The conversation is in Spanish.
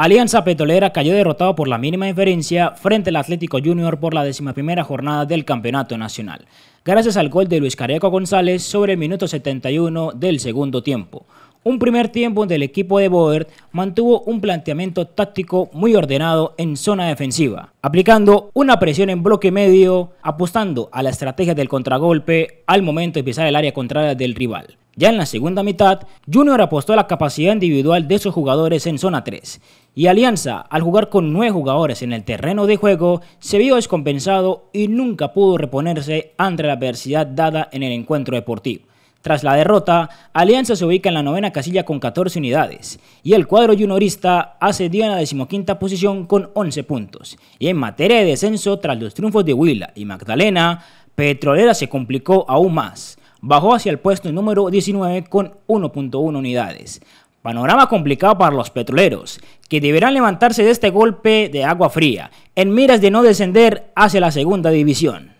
Alianza Petrolera cayó derrotado por la mínima diferencia frente al Atlético Junior por la primera jornada del Campeonato Nacional, gracias al gol de Luis Cariaco González sobre el minuto 71 del segundo tiempo. Un primer tiempo donde el equipo de Boer mantuvo un planteamiento táctico muy ordenado en zona defensiva, aplicando una presión en bloque medio, apostando a la estrategia del contragolpe al momento de pisar el área contraria del rival. Ya en la segunda mitad, Junior apostó a la capacidad individual de sus jugadores en zona 3 y Alianza, al jugar con nueve jugadores en el terreno de juego, se vio descompensado y nunca pudo reponerse ante la adversidad dada en el encuentro deportivo. Tras la derrota, Alianza se ubica en la novena casilla con 14 unidades y el cuadro juniorista ascendió en la decimoquinta posición con 11 puntos. Y en materia de descenso, tras los triunfos de Huila y Magdalena, Petrolera se complicó aún más bajó hacia el puesto número 19 con 1.1 unidades. Panorama complicado para los petroleros, que deberán levantarse de este golpe de agua fría, en miras de no descender hacia la segunda división.